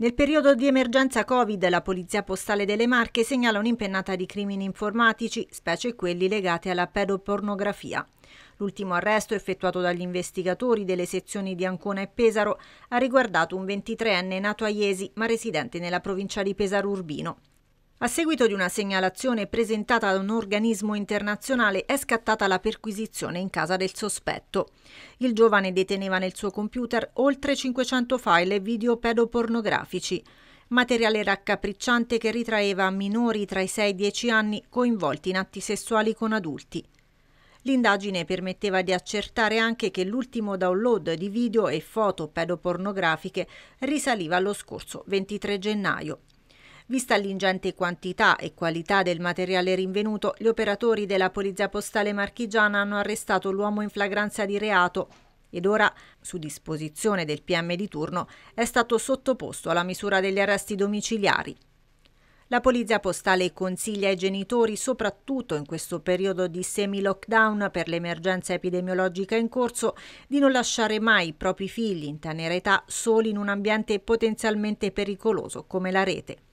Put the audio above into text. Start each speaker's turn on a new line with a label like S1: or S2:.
S1: Nel periodo di emergenza Covid la Polizia Postale delle Marche segnala un'impennata di crimini informatici, specie quelli legati alla pedopornografia. L'ultimo arresto effettuato dagli investigatori delle sezioni di Ancona e Pesaro ha riguardato un 23enne nato a Iesi ma residente nella provincia di Pesaro Urbino. A seguito di una segnalazione presentata da un organismo internazionale è scattata la perquisizione in casa del sospetto. Il giovane deteneva nel suo computer oltre 500 file e video pedopornografici, materiale raccapricciante che ritraeva minori tra i 6 e i 10 anni coinvolti in atti sessuali con adulti. L'indagine permetteva di accertare anche che l'ultimo download di video e foto pedopornografiche risaliva allo scorso 23 gennaio. Vista l'ingente quantità e qualità del materiale rinvenuto, gli operatori della Polizia Postale Marchigiana hanno arrestato l'uomo in flagranza di reato ed ora, su disposizione del PM di turno, è stato sottoposto alla misura degli arresti domiciliari. La Polizia Postale consiglia ai genitori, soprattutto in questo periodo di semi-lockdown per l'emergenza epidemiologica in corso, di non lasciare mai i propri figli in tenera età soli in un ambiente potenzialmente pericoloso come la rete.